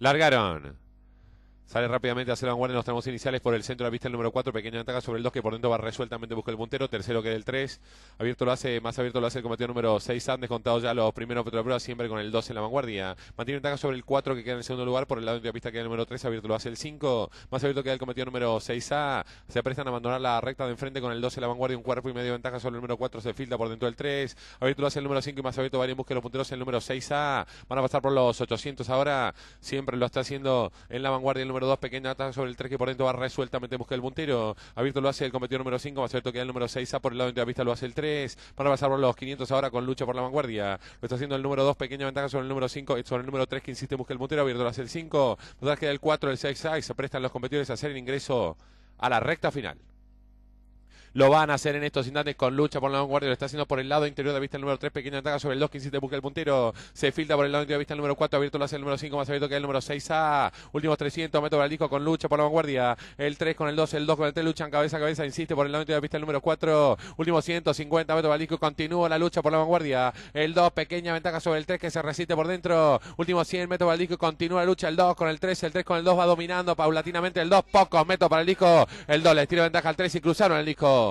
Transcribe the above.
Largaron. Sale rápidamente a hacer vanguardia en los tramos iniciales por el centro de la pista el número 4, pequeña ventaja sobre el 2 que por dentro va resueltamente busca el puntero, tercero que el 3, abierto lo hace, más abierto lo hace el cometido número 6, han descontado ya los primeros metros siempre con el 2 en la vanguardia, mantiene ventaja sobre el 4 que queda en el segundo lugar, por el lado de la pista queda el número 3, abierto lo hace el 5, más abierto queda el cometido número 6A, se prestan a abandonar la recta de enfrente con el 2 en la vanguardia, un cuerpo y medio ventaja sobre el número 4, se filtra por dentro del 3, abierto lo hace el número 5 y más abierto va en busca de los punteros el número 6A, van a pasar por los 800 ahora, siempre lo está haciendo en la vanguardia el número número 2, pequeña ventaja sobre el 3 que por dentro va resueltamente buscando busca el puntero. Abierto lo hace el competidor número 5, a cierto que el número 6, a por el lado de la vista lo hace el 3. Van a pasar por los 500 ahora con lucha por la vanguardia. Lo está haciendo el número 2, pequeña ventaja sobre el número 5, eh, sobre el número 3 que insiste en el puntero. Abierto lo hace el 5. nos que el 4, el 6, 6, se prestan los competidores a hacer el ingreso a la recta final. Lo van a hacer en estos instantes con lucha por la vanguardia. Lo está haciendo por el lado interior de vista el número 3. Pequeña ventaja sobre el 2. insiste, busca el puntero. Se filtra por el lado interior de vista el número 4. Abierto lo hace el número 5. Más abierto que el número 6A. Últimos 300 metros para el disco con lucha por la vanguardia. El 3 con el 2. El 2 con el 3. Luchan cabeza a cabeza. Insiste por el lado interior de vista el número 4. Últimos 150 metros para el disco. Continúa la lucha por la vanguardia. El 2. Pequeña ventaja sobre el 3 que se resiste por dentro. Últimos 100 metros para el disco. Continúa la lucha. El 2 con el 3. El 3 con el 2 va dominando paulatinamente. El 2. Pocos metros para el disco. El 2 le tira ventaja al 3 y cruzaron el disco.